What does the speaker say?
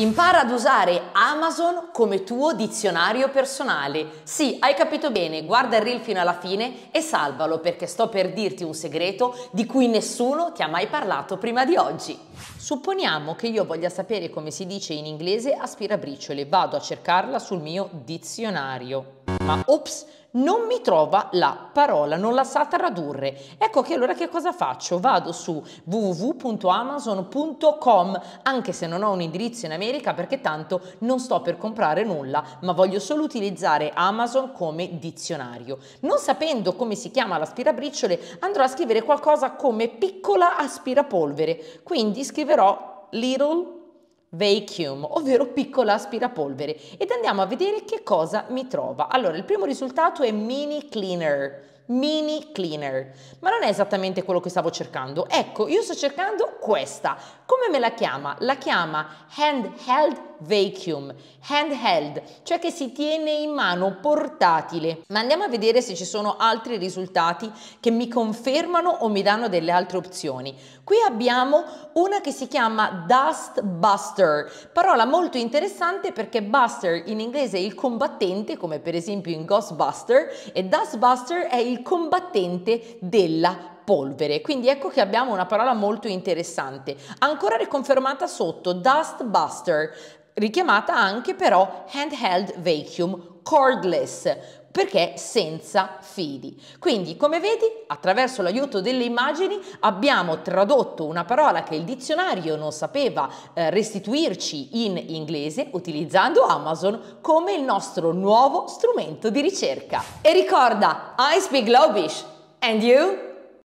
Impara ad usare Amazon come tuo dizionario personale. Sì, hai capito bene, guarda il reel fino alla fine e salvalo perché sto per dirti un segreto di cui nessuno ti ha mai parlato prima di oggi. Supponiamo che io voglia sapere come si dice in inglese aspirabriciole, vado a cercarla sul mio dizionario chiama Ops, non mi trova la parola, non la sa tradurre. Ecco che allora che cosa faccio? Vado su www.amazon.com, anche se non ho un indirizzo in America perché tanto non sto per comprare nulla, ma voglio solo utilizzare Amazon come dizionario. Non sapendo come si chiama l'aspirabriciole, andrò a scrivere qualcosa come piccola aspirapolvere, quindi scriverò little vacuum, ovvero piccola aspirapolvere, ed andiamo a vedere che cosa mi trova. Allora, il primo risultato è mini cleaner, mini cleaner, ma non è esattamente quello che stavo cercando. Ecco, io sto cercando questa. Come me la chiama? La chiama handheld vacuum, handheld, cioè che si tiene in mano, portatile. Ma andiamo a vedere se ci sono altri risultati che mi confermano o mi danno delle altre opzioni. Qui abbiamo una che si chiama Dust Buster, parola molto interessante perché Buster in inglese è il combattente, come per esempio in Ghostbuster, e Dust Buster è il combattente della polvere. Quindi ecco che abbiamo una parola molto interessante. Ancora riconfermata sotto Dust Buster, richiamata anche però handheld vacuum cordless perché senza fidi. Quindi, come vedi, attraverso l'aiuto delle immagini abbiamo tradotto una parola che il dizionario non sapeva eh, restituirci in inglese utilizzando Amazon come il nostro nuovo strumento di ricerca. E ricorda, I speak Globish and you?